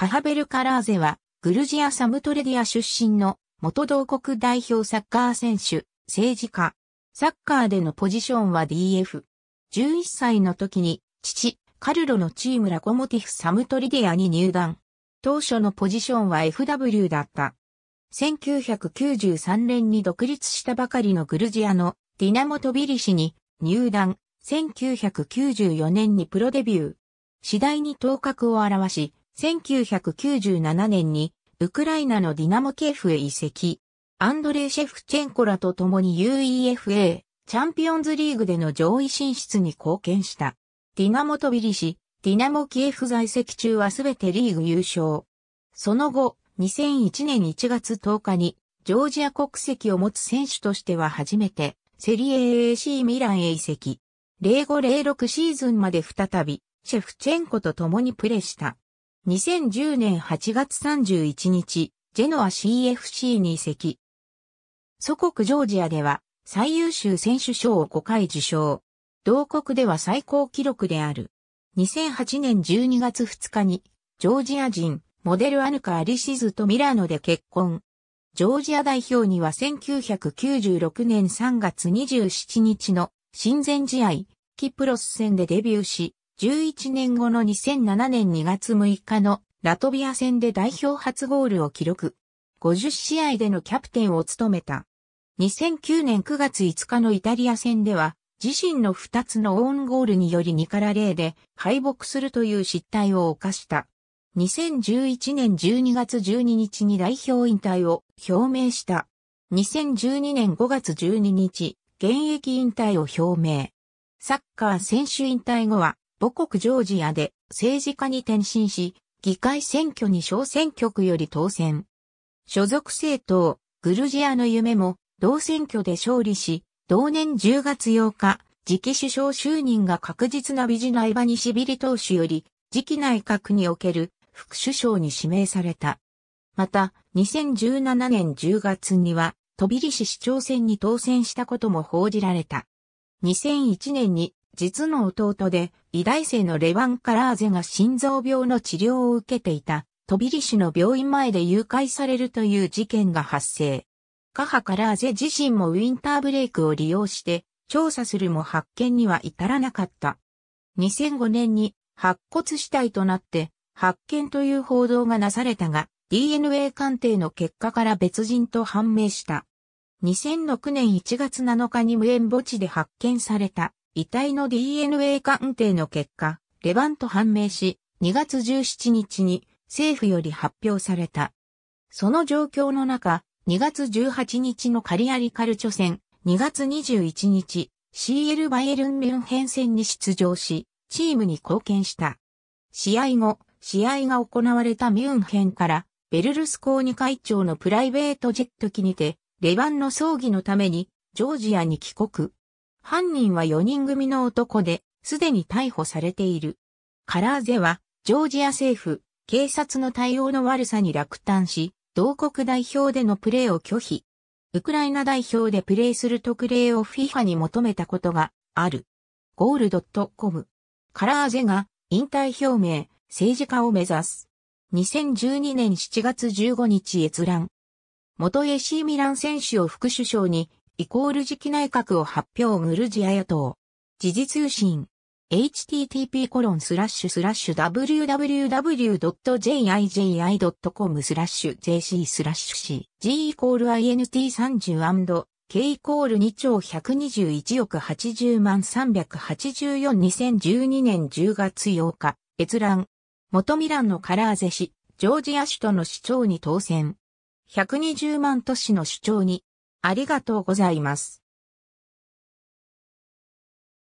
カハベルカラーゼは、グルジアサムトレディア出身の元同国代表サッカー選手、政治家。サッカーでのポジションは DF。11歳の時に、父、カルロのチームラコモティフサムトリディアに入団。当初のポジションは FW だった。1993年に独立したばかりのグルジアのディナモトビリシに入団。1994年にプロデビュー。次第に頭角を現し、1997年にウクライナのディナモ・ケーフへ移籍。アンドレイ・シェフチェンコらと共に UEFA チャンピオンズリーグでの上位進出に貢献した。ディナモ・トビリシ、ディナモ・キエフ在籍中はすべてリーグ優勝。その後、2001年1月10日に、ジョージア国籍を持つ選手としては初めて、セリエ AAC ミランへ移籍。0506シーズンまで再び、シェフチェンコと共にプレーした。2010年8月31日、ジェノア CFC に移籍。祖国ジョージアでは最優秀選手賞を5回受賞。同国では最高記録である。2008年12月2日に、ジョージア人、モデルアヌカ・アリシズとミラノで結婚。ジョージア代表には1996年3月27日の親善試合、キプロス戦でデビューし、11年後の2007年2月6日のラトビア戦で代表初ゴールを記録。50試合でのキャプテンを務めた。2009年9月5日のイタリア戦では、自身の2つのオウンゴールにより2から0で敗北するという失態を犯した。2011年12月12日に代表引退を表明した。2012年5月12日、現役引退を表明。サッカー選手引退後は、母国ジョージアで政治家に転身し、議会選挙に小選挙区より当選。所属政党、グルジアの夢も、同選挙で勝利し、同年10月8日、次期首相就任が確実なビジナイバニシビリ党首より、次期内閣における副首相に指名された。また、2017年10月には、飛びリ市長選に当選したことも報じられた。2001年に実の弟で、医大生のレワン・カラーゼが心臓病の治療を受けていた、飛びリ市の病院前で誘拐されるという事件が発生。カハ・カラーゼ自身もウィンターブレイクを利用して、調査するも発見には至らなかった。2005年に白骨死体となって発見という報道がなされたが DNA 鑑定の結果から別人と判明した。2006年1月7日に無縁墓地で発見された遺体の DNA 鑑定の結果、レバンと判明し、2月17日に政府より発表された。その状況の中、2月18日のカリアリカルチョ戦、2月21日、CL バイエルンミュンヘン戦に出場し、チームに貢献した。試合後、試合が行われたミュンヘンから、ベルルスコーニ会長のプライベートジェット機にて、レバンの葬儀のために、ジョージアに帰国。犯人は4人組の男で、すでに逮捕されている。カラーゼは、ジョージア政府、警察の対応の悪さに落胆し、同国代表でのプレーを拒否。ウクライナ代表でプレーする特例を FIFA に求めたことがある。ゴールドットコム。カラーゼが引退表明、政治家を目指す。2012年7月15日閲覧。元 AC ミラン選手を副首相にイコール次期内閣を発表グルジア野党。時事通信。http コロンスラッシュスラッシュ www.jiji.com スラッシュ jc スラッシュ c g イコール int30& k イコール2兆121億80万384 2012年10月8日閲覧元ミランのカラーゼ氏ジョージア首都の市長に当選120万都市の首長にありがとうございます。